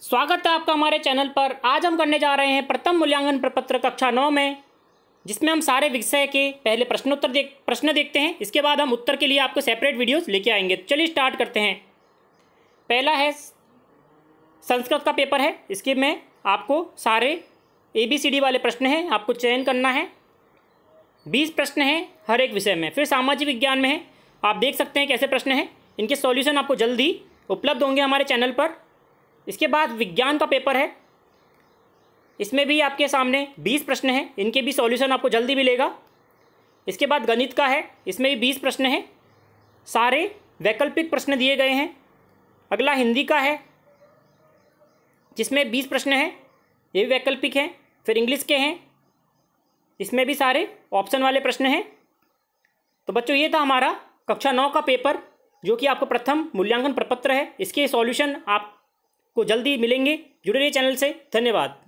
स्वागत है आपका हमारे चैनल पर आज हम करने जा रहे हैं प्रथम मूल्यांकन प्रपत्र कक्षा नौ में जिसमें हम सारे विषय के पहले प्रश्नोत्तर देख प्रश्न देखते हैं इसके बाद हम उत्तर के लिए आपको सेपरेट वीडियोस लेके आएंगे चलिए स्टार्ट करते हैं पहला है संस्कृत का पेपर है इसके में आपको सारे ए बी सी डी वाले प्रश्न हैं आपको चयन करना है बीस प्रश्न हैं हर एक विषय में फिर सामाजिक विज्ञान में है आप देख सकते हैं कैसे प्रश्न हैं इनके सॉल्यूशन आपको जल्द ही उपलब्ध होंगे हमारे चैनल पर इसके बाद विज्ञान का पेपर है इसमें भी आपके सामने बीस प्रश्न हैं इनके भी सॉल्यूशन आपको जल्दी मिलेगा इसके बाद गणित का है इसमें भी बीस प्रश्न हैं सारे वैकल्पिक प्रश्न दिए गए हैं अगला हिंदी का है जिसमें बीस प्रश्न हैं ये भी वैकल्पिक हैं फिर इंग्लिश के हैं इसमें भी सारे ऑप्शन वाले प्रश्न हैं तो बच्चों ये था हमारा कक्षा नौ का पेपर जो कि आपको प्रथम मूल्यांकन प्रपत्र है इसके सॉल्यूशन आप को जल्दी मिलेंगे जुड़े रहिए चैनल से धन्यवाद